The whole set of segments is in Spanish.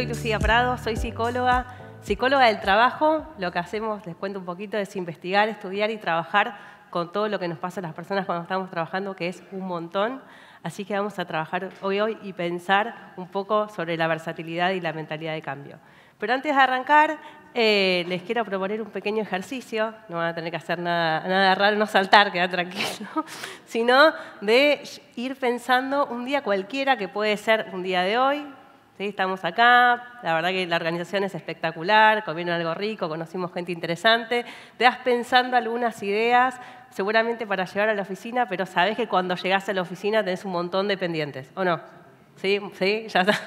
soy Lucía Prado, soy psicóloga, psicóloga del trabajo. Lo que hacemos, les cuento un poquito, es investigar, estudiar y trabajar con todo lo que nos pasa a las personas cuando estamos trabajando, que es un montón. Así que vamos a trabajar hoy, hoy y pensar un poco sobre la versatilidad y la mentalidad de cambio. Pero antes de arrancar, eh, les quiero proponer un pequeño ejercicio. No van a tener que hacer nada, nada raro, no saltar, quedar tranquilo. Sino de ir pensando un día cualquiera, que puede ser un día de hoy, Estamos acá, la verdad que la organización es espectacular, comieron algo rico, conocimos gente interesante, te vas pensando algunas ideas, seguramente para llevar a la oficina, pero sabes que cuando llegás a la oficina tenés un montón de pendientes, ¿o no? ¿Sí? ¿Sí? Ya está.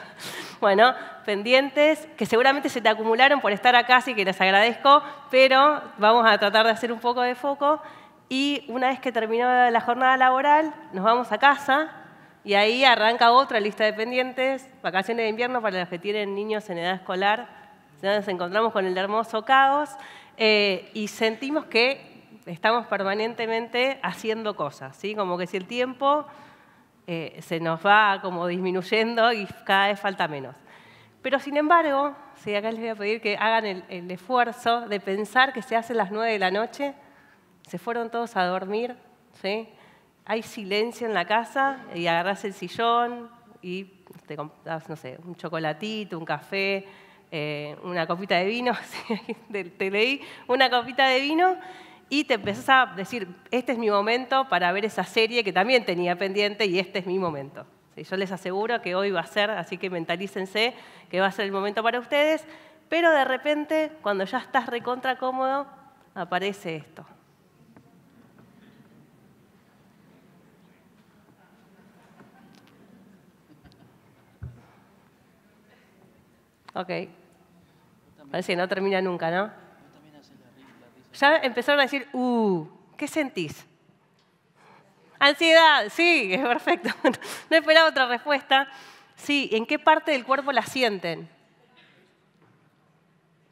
Bueno, pendientes que seguramente se te acumularon por estar acá, así que les agradezco, pero vamos a tratar de hacer un poco de foco. Y una vez que terminó la jornada laboral, nos vamos a casa y ahí arranca otra lista de pendientes, vacaciones de invierno para los que tienen niños en edad escolar. Nos encontramos con el hermoso caos eh, y sentimos que estamos permanentemente haciendo cosas, ¿sí? Como que si el tiempo eh, se nos va como disminuyendo y cada vez falta menos. Pero sin embargo, si acá les voy a pedir que hagan el, esfuerzo de pensar que se hace las 9 de la noche, se fueron todos a dormir, ¿sí? hay silencio en la casa y agarras el sillón y te compras, no sé, un chocolatito, un café, eh, una copita de vino, te leí una copita de vino y te empezás a decir, este es mi momento para ver esa serie que también tenía pendiente y este es mi momento. yo les aseguro que hoy va a ser, así que mentalícense que va a ser el momento para ustedes, pero de repente, cuando ya estás recontra cómodo, aparece esto. Ok. parece que no termina nunca, ¿no? Ya empezaron a decir, uh, ¿qué sentís? Ansiedad, sí, es perfecto. No esperaba otra respuesta. Sí, ¿en qué parte del cuerpo la sienten?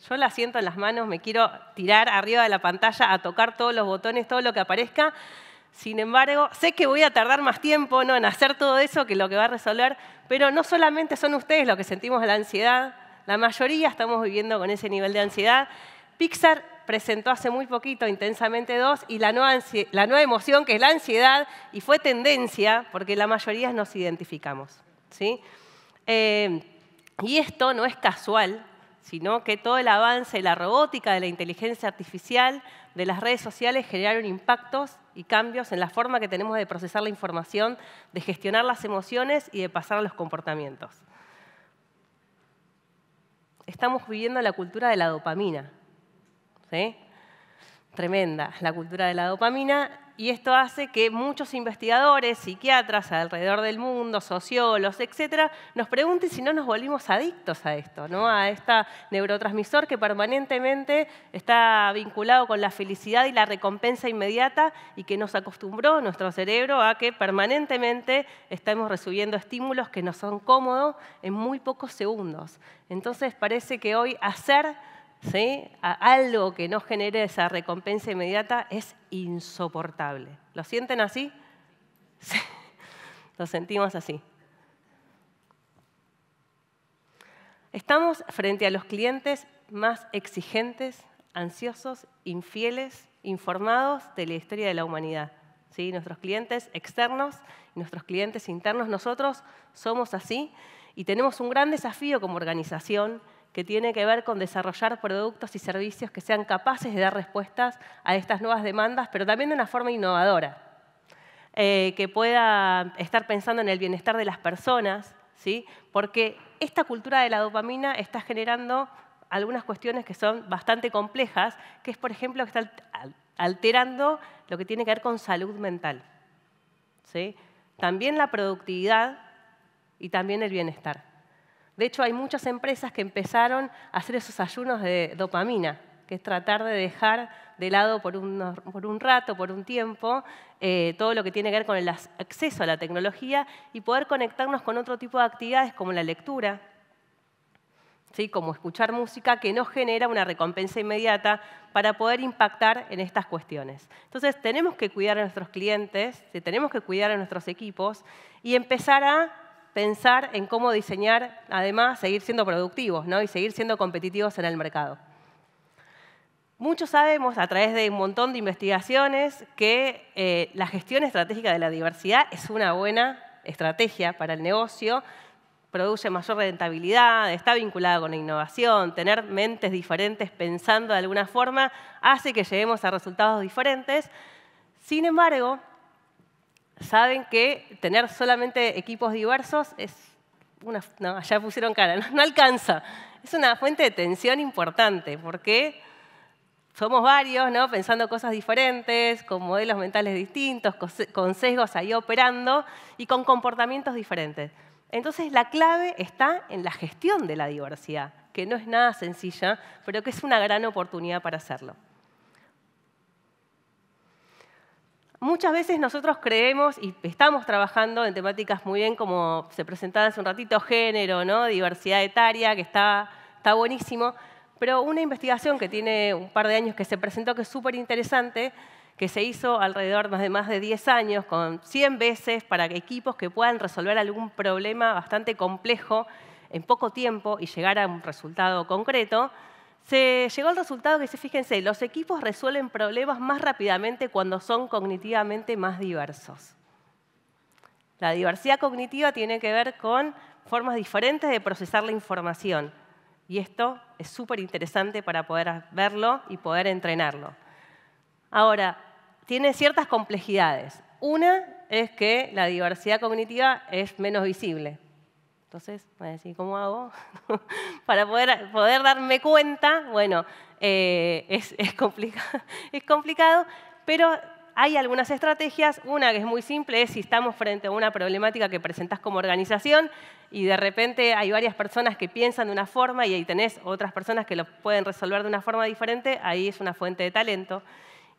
Yo la siento en las manos, me quiero tirar arriba de la pantalla a tocar todos los botones, todo lo que aparezca. Sin embargo, sé que voy a tardar más tiempo en hacer todo eso que lo que va a resolver, pero no solamente son ustedes los que sentimos la ansiedad, la mayoría estamos viviendo con ese nivel de ansiedad. Pixar presentó hace muy poquito Intensamente dos. y la nueva, emoción que es la ansiedad y fue tendencia porque la mayoría nos identificamos. ¿sí? Eh, y esto no es casual, sino que todo el avance de la robótica, de la inteligencia artificial, de las redes sociales generaron impactos y cambios en la forma que tenemos de procesar la información, de gestionar las emociones y de pasar a los comportamientos estamos viviendo la cultura de la dopamina. ¿sí? tremenda, la cultura de la dopamina, y esto hace que muchos investigadores, psiquiatras alrededor del mundo, sociólogos, etcétera, nos pregunten si no nos volvimos adictos a esto, ¿no? a este neurotransmisor que permanentemente está vinculado con la felicidad y la recompensa inmediata y que nos acostumbró nuestro cerebro a que permanentemente estamos recibiendo estímulos que nos son cómodos en muy pocos segundos. Entonces parece que hoy hacer ¿sí? A algo que no genere esa recompensa inmediata es insoportable. ¿Lo sienten así? Sí. Lo sentimos así. Estamos frente a los clientes más exigentes, ansiosos, infieles, informados de la historia de la humanidad. ¿Sí? Nuestros clientes externos y nuestros clientes internos, nosotros somos así y tenemos un gran desafío como organización que tiene que ver con desarrollar productos y servicios que sean capaces de dar respuestas a estas nuevas demandas, pero también de una forma innovadora, eh, que pueda estar pensando en el bienestar de las personas, ¿sí? porque esta cultura de la dopamina está generando algunas cuestiones que son bastante complejas, que es, por ejemplo, que está alterando lo que tiene que ver con salud mental. ¿sí? También la productividad y también el bienestar. De hecho, hay muchas empresas que empezaron a hacer esos ayunos de dopamina, que es tratar de dejar de lado por un, rato, por un tiempo, eh, todo lo que tiene que ver con el acceso a la tecnología y poder conectarnos con otro tipo de actividades como la lectura, ¿sí? como escuchar música que no genera una recompensa inmediata para poder impactar en estas cuestiones. Entonces, tenemos que cuidar a nuestros clientes, tenemos que cuidar a nuestros equipos y empezar a pensar en cómo diseñar, además, seguir siendo productivos ¿no? y seguir siendo competitivos en el mercado. Muchos sabemos a través de un montón de investigaciones que eh, la gestión estratégica de la diversidad es una buena estrategia para el negocio, produce mayor rentabilidad, está vinculada con la innovación, tener mentes diferentes pensando de alguna forma hace que lleguemos a resultados diferentes. Sin embargo, saben que tener solamente equipos diversos es una... No, ya pusieron cara, no, alcanza. Es una fuente de tensión importante porque somos varios, ¿no? Pensando cosas diferentes, con modelos mentales distintos, con sesgos ahí operando y con comportamientos diferentes. Entonces, la clave está en la gestión de la diversidad, que no es nada sencilla, pero que es una gran oportunidad para hacerlo. Muchas veces nosotros creemos y estamos trabajando en temáticas muy bien como se presentaba hace un ratito, género, diversidad etaria, que está, está buenísimo, pero una investigación que tiene un par de años que se presentó que es súper interesante, que se hizo alrededor de más de 10 años con 100 veces para equipos que puedan resolver algún problema bastante complejo en poco tiempo y llegar a un resultado concreto, se llegó al resultado que fíjense, los equipos resuelven problemas más rápidamente cuando son cognitivamente más diversos. La diversidad cognitiva tiene que ver con formas diferentes de procesar la información. Y esto es súper interesante para poder verlo y poder entrenarlo. Ahora, tiene ciertas complejidades. Una es que la diversidad cognitiva es menos visible. Entonces, voy pues, decir, ¿cómo hago? Para poder, darme cuenta, bueno, eh, es, complicado, es complicado, pero hay algunas estrategias. Una que es muy simple es si estamos frente a una problemática que presentás como organización y de repente hay varias personas que piensan de una forma y ahí tenés otras personas que lo pueden resolver de una forma diferente, ahí es una fuente de talento.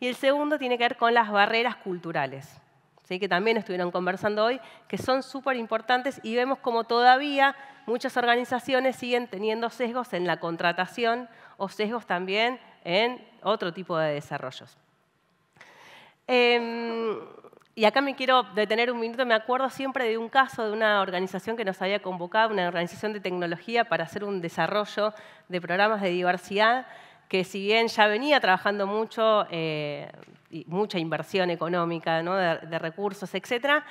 Y el segundo tiene que ver con las barreras culturales que también estuvieron conversando hoy, que son súper importantes y vemos como todavía muchas organizaciones siguen teniendo sesgos en la contratación o sesgos también en otro tipo de desarrollos. Em, y acá me quiero detener un minuto, me acuerdo siempre de un caso de una organización que nos había convocado, una organización de tecnología para hacer un desarrollo de programas de diversidad, que si bien ya venía trabajando mucho eh, mucha inversión económica, de, recursos, etc.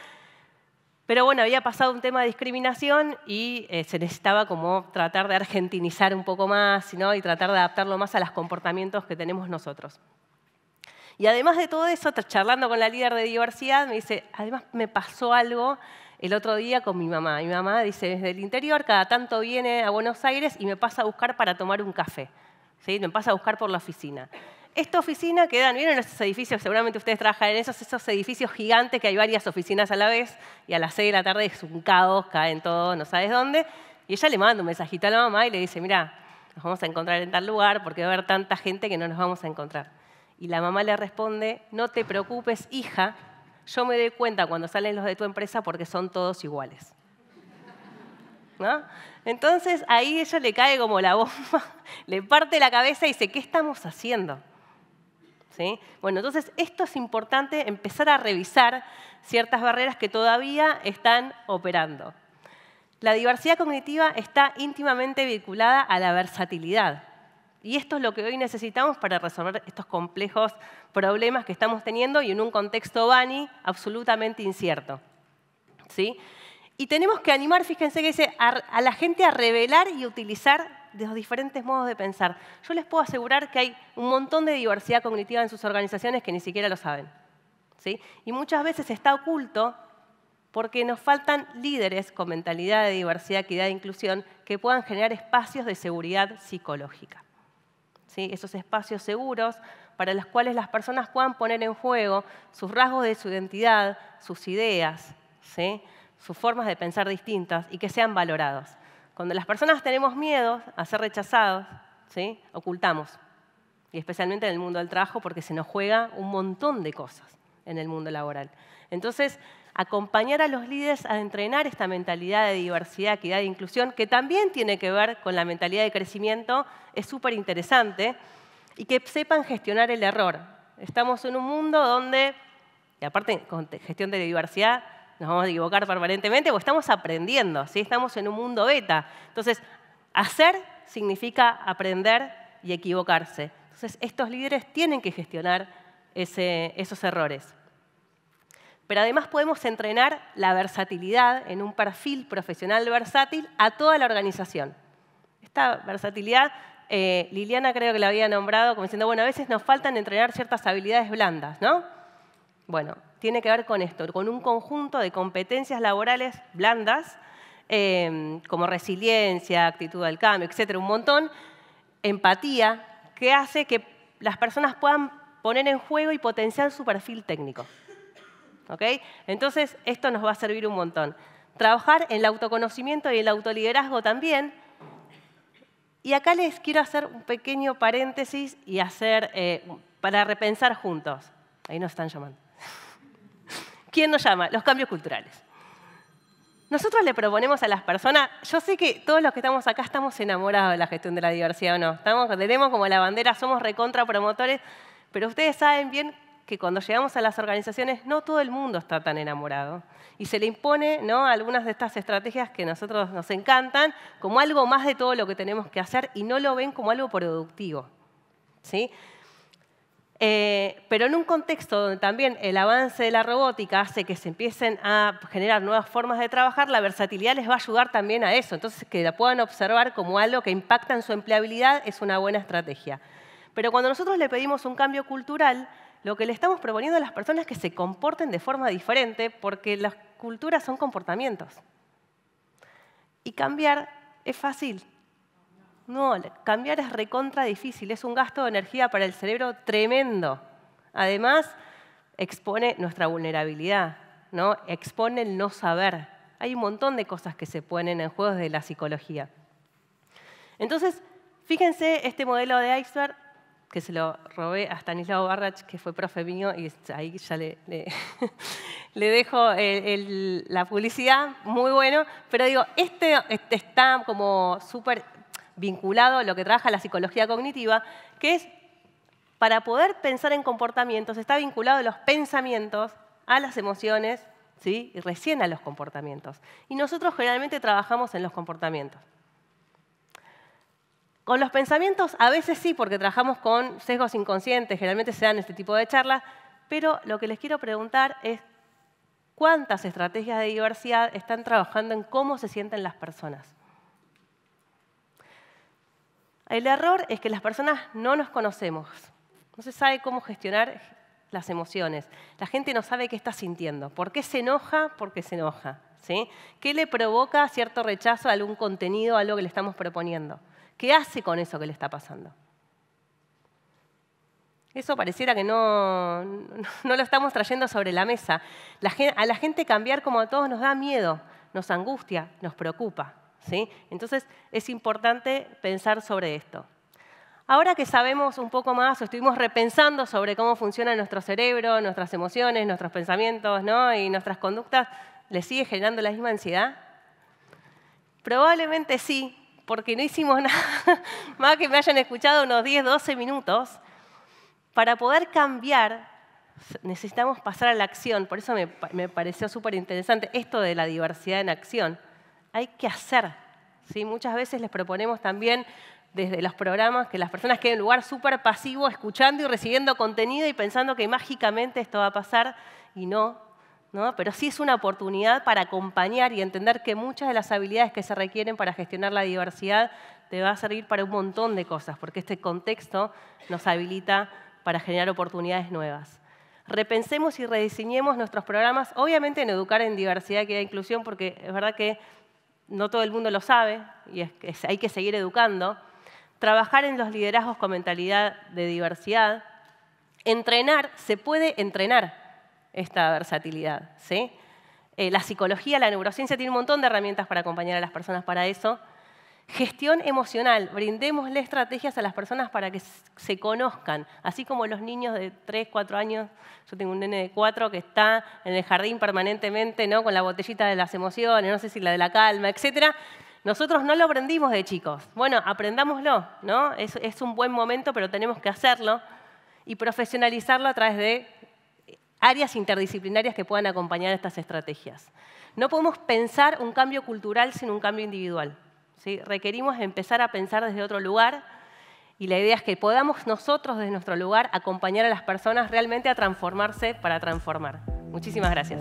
Pero bueno, había pasado un tema de discriminación y eh, se necesitaba como tratar de argentinizar un poco más ¿no? y tratar de adaptarlo más a los comportamientos que tenemos nosotros. Y además de todo eso, charlando con la líder de diversidad, me dice, además me pasó algo el otro día con mi mamá. Mi mamá dice, desde el interior, cada tanto viene a Buenos Aires y me pasa a buscar para tomar un café. ¿Sí? Me pasa a buscar por la oficina. Esta oficina quedan, ¿vieron esos edificios? Seguramente ustedes trabajan en esos, esos edificios gigantes que hay varias oficinas a la vez y a las 6 de la tarde es un caos, caen todo, no sabes dónde. Y ella le manda un mensajito a la mamá y le dice, mira, nos vamos a encontrar en tal lugar porque va a haber tanta gente que no nos vamos a encontrar. Y la mamá le responde, no te preocupes, hija, yo me doy cuenta cuando salen los de tu empresa porque son todos iguales. ¿No? Entonces ahí ella le cae como la bomba, le parte la cabeza y dice, ¿qué estamos haciendo? Bueno, entonces esto es importante, empezar a revisar ciertas barreras que todavía están operando. La diversidad cognitiva está íntimamente vinculada a la versatilidad. Y esto es lo que hoy necesitamos para resolver estos complejos problemas que estamos teniendo y en un contexto BANI absolutamente incierto. ¿Sí? Y tenemos que animar, fíjense que dice, a, la gente a revelar y utilizar de los diferentes modos de pensar. Yo les puedo asegurar que hay un montón de diversidad cognitiva en sus organizaciones que ni siquiera lo saben. ¿sí? Y muchas veces está oculto porque nos faltan líderes con mentalidad de diversidad, equidad e inclusión que puedan generar espacios de seguridad psicológica. ¿Sí? Esos espacios seguros para los cuales las personas puedan poner en juego sus rasgos de su identidad, sus ideas, ¿sí? sus formas de pensar distintas y que sean valorados. Cuando las personas tenemos miedo a ser rechazados, ¿sí? ocultamos. Y especialmente en el mundo del trabajo porque se nos juega un montón de cosas en el mundo laboral. Entonces, acompañar a los líderes a entrenar esta mentalidad de diversidad, equidad e inclusión, que también tiene que ver con la mentalidad de crecimiento, es súper interesante, y que sepan gestionar el error. Estamos en un mundo donde, y aparte con gestión de diversidad, nos vamos a equivocar permanentemente o estamos aprendiendo, ¿sí? estamos en un mundo beta. Entonces, hacer significa aprender y equivocarse. Entonces, estos líderes tienen que gestionar esos errores. Pero además podemos entrenar la versatilidad en un perfil profesional versátil a toda la organización. Esta versatilidad, eh, Liliana creo que la había nombrado como diciendo, bueno, a veces nos faltan entrenar ciertas habilidades blandas, ¿no? Bueno, tiene que ver con esto, con un conjunto de competencias laborales blandas, em, como resiliencia, actitud al cambio, etcétera, un montón, empatía, que hace que las personas puedan poner en juego y potenciar su perfil técnico. Entonces, esto nos va a servir un montón. Trabajar en el autoconocimiento y el autoliderazgo también. Y acá les quiero hacer un pequeño paréntesis y hacer, eh, para repensar juntos. Ahí nos están llamando. ¿Quién nos llama? Los cambios culturales. Nosotros le proponemos a las personas, yo sé que todos los que estamos acá estamos enamorados de la gestión de la diversidad o no, tenemos como la bandera, somos recontra promotores, pero ustedes saben bien que cuando llegamos a las organizaciones no todo el mundo está tan enamorado y se le impone ¿no? algunas de estas estrategias que a nosotros nos encantan como algo más de todo lo que tenemos que hacer y no lo ven como algo productivo. ¿sí? Eh, pero en un contexto donde también el avance de la robótica hace que se empiecen a generar nuevas formas de trabajar, la versatilidad les va a ayudar también a eso. Entonces, que la puedan observar como algo que impacta en su empleabilidad es una buena estrategia. Pero cuando nosotros le pedimos un cambio cultural, lo que le estamos proponiendo a las personas es que se comporten de forma diferente porque las culturas son comportamientos. Y cambiar es fácil, no, cambiar es recontra difícil, es un gasto de energía para el cerebro tremendo. Además, expone nuestra vulnerabilidad, ¿no? expone el no saber. Hay un montón de cosas que se ponen en juegos de la psicología. Entonces, fíjense este modelo de iceberg, que se lo robé a Stanislaw Barrach, que fue profe mío, y ahí ya le, dejo la publicidad, muy bueno, pero digo, este, este está como súper vinculado a lo que trabaja la psicología cognitiva, que es para poder pensar en comportamientos, está vinculado a los pensamientos, a las emociones ¿sí? y recién a los comportamientos. Y nosotros generalmente trabajamos en los comportamientos. Con los pensamientos a veces sí, porque trabajamos con sesgos inconscientes, generalmente se dan este tipo de charlas, pero lo que les quiero preguntar es cuántas estrategias de diversidad están trabajando en cómo se sienten las personas. El error es que las personas no nos conocemos, no se sabe cómo gestionar las emociones. La gente no sabe qué está sintiendo. ¿Por qué se enoja? Porque se enoja. ¿sí? ¿Qué le provoca cierto rechazo a algún contenido, a algo que le estamos proponiendo? ¿Qué hace con eso que le está pasando? Eso pareciera que no, no lo estamos trayendo sobre la mesa. a la gente cambiar como a todos nos da miedo, nos angustia, nos preocupa. Entonces, es importante pensar sobre esto. Ahora que sabemos un poco más, o estuvimos repensando sobre cómo funciona nuestro cerebro, nuestras emociones, nuestros pensamientos y nuestras conductas, ¿le sigue generando la misma ansiedad? Probablemente sí, porque no hicimos nada más que me hayan escuchado unos 10, 12 minutos. Para poder cambiar, necesitamos pasar a la acción. Por eso me, me pareció súper interesante esto de la diversidad en acción hay que hacer. ¿sí? Muchas veces les proponemos también desde los programas que las personas queden en un lugar súper pasivo, escuchando y recibiendo contenido y pensando que mágicamente esto va a pasar y no, Pero sí es una oportunidad para acompañar y entender que muchas de las habilidades que se requieren para gestionar la diversidad te va a servir para un montón de cosas, porque este contexto nos habilita para generar oportunidades nuevas. Repensemos y rediseñemos nuestros programas, obviamente en educar en diversidad y inclusión, porque es verdad que no todo el mundo lo sabe y es hay que seguir educando, trabajar en los liderazgos con mentalidad de diversidad, entrenar, se puede entrenar esta versatilidad. Eh, la psicología, la neurociencia tiene un montón de herramientas para acompañar a las personas para eso Gestión emocional. Brindémosle estrategias a las personas para que se conozcan. Así como los niños de 3, 4 años. Yo tengo un nene de 4 que está en el jardín permanentemente, ¿no? Con la botellita de las emociones, no sé si la de la calma, etcétera. Nosotros no lo aprendimos de chicos. Bueno, aprendámoslo, ¿no? es, un buen momento, pero tenemos que hacerlo y profesionalizarlo a través de eh, áreas interdisciplinarias que puedan acompañar estas estrategias. No podemos pensar un cambio cultural sin un cambio individual. Requerimos empezar a pensar desde otro lugar y la idea es que podamos nosotros desde nuestro lugar acompañar a las personas realmente a transformarse para transformar. Muchísimas gracias.